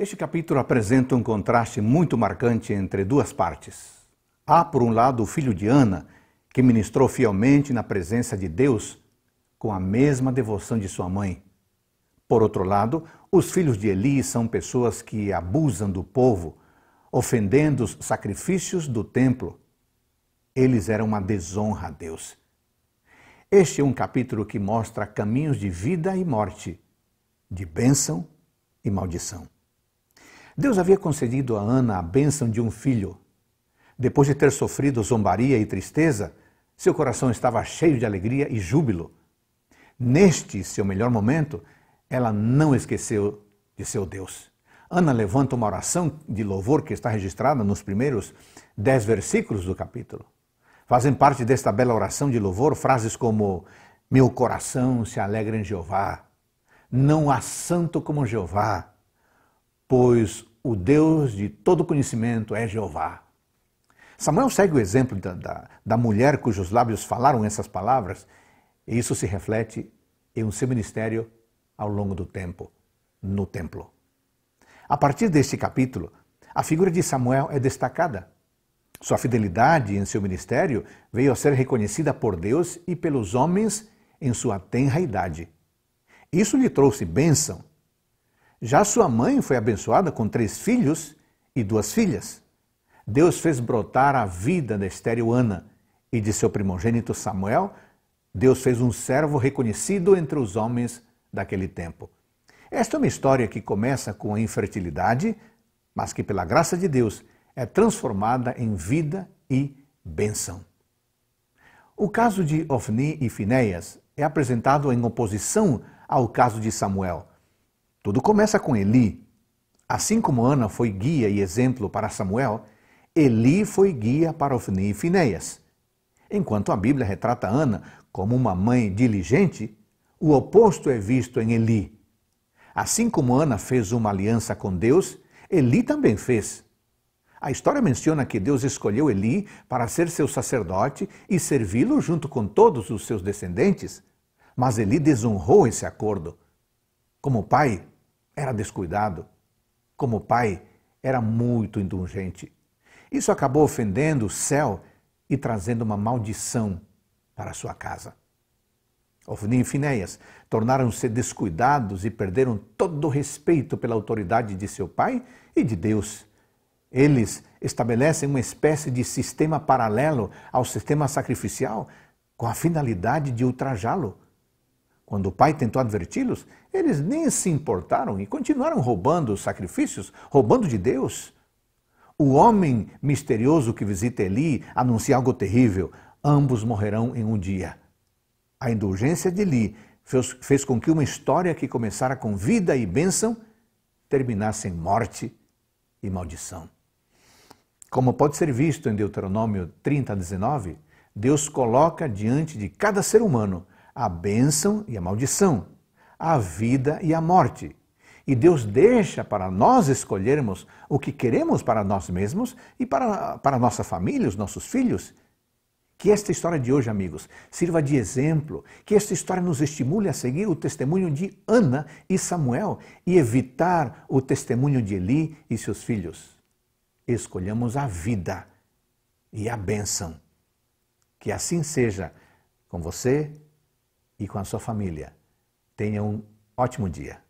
Este capítulo apresenta um contraste muito marcante entre duas partes. Há, por um lado, o filho de Ana, que ministrou fielmente na presença de Deus com a mesma devoção de sua mãe. Por outro lado, os filhos de Eli são pessoas que abusam do povo, ofendendo os sacrifícios do templo. Eles eram uma desonra a Deus. Este é um capítulo que mostra caminhos de vida e morte, de bênção e maldição. Deus havia concedido a Ana a bênção de um filho. Depois de ter sofrido zombaria e tristeza, seu coração estava cheio de alegria e júbilo. Neste seu melhor momento, ela não esqueceu de seu Deus. Ana levanta uma oração de louvor que está registrada nos primeiros dez versículos do capítulo. Fazem parte desta bela oração de louvor frases como: Meu coração se alegra em Jeová, não há santo como Jeová, pois o Deus de todo conhecimento é Jeová. Samuel segue o exemplo da, da, da mulher cujos lábios falaram essas palavras, e isso se reflete em seu ministério ao longo do tempo, no templo. A partir deste capítulo, a figura de Samuel é destacada. Sua fidelidade em seu ministério veio a ser reconhecida por Deus e pelos homens em sua tenra idade. Isso lhe trouxe bênção já sua mãe foi abençoada com três filhos e duas filhas. Deus fez brotar a vida da estéril Ana e de seu primogênito Samuel. Deus fez um servo reconhecido entre os homens daquele tempo. Esta é uma história que começa com a infertilidade, mas que, pela graça de Deus, é transformada em vida e benção. O caso de Ofni e Finéias é apresentado em oposição ao caso de Samuel. Tudo começa com Eli. Assim como Ana foi guia e exemplo para Samuel, Eli foi guia para Ofni e Finéias. Enquanto a Bíblia retrata Ana como uma mãe diligente, o oposto é visto em Eli. Assim como Ana fez uma aliança com Deus, Eli também fez. A história menciona que Deus escolheu Eli para ser seu sacerdote e servi-lo junto com todos os seus descendentes, mas Eli desonrou esse acordo. Como pai, era descuidado. Como pai, era muito indulgente. Isso acabou ofendendo o céu e trazendo uma maldição para sua casa. Ofni e Finéias tornaram-se descuidados e perderam todo o respeito pela autoridade de seu pai e de Deus. Eles estabelecem uma espécie de sistema paralelo ao sistema sacrificial com a finalidade de ultrajá-lo. Quando o pai tentou adverti-los, eles nem se importaram e continuaram roubando os sacrifícios, roubando de Deus. O homem misterioso que visita Eli anuncia algo terrível: ambos morrerão em um dia. A indulgência de Eli fez, fez com que uma história que começara com vida e bênção terminasse em morte e maldição. Como pode ser visto em Deuteronômio 30, 19, Deus coloca diante de cada ser humano a bênção e a maldição, a vida e a morte. E Deus deixa para nós escolhermos o que queremos para nós mesmos e para, para nossa família, os nossos filhos. Que esta história de hoje, amigos, sirva de exemplo, que esta história nos estimule a seguir o testemunho de Ana e Samuel e evitar o testemunho de Eli e seus filhos. Escolhamos a vida e a bênção. Que assim seja com você e com a sua família. Tenha um ótimo dia.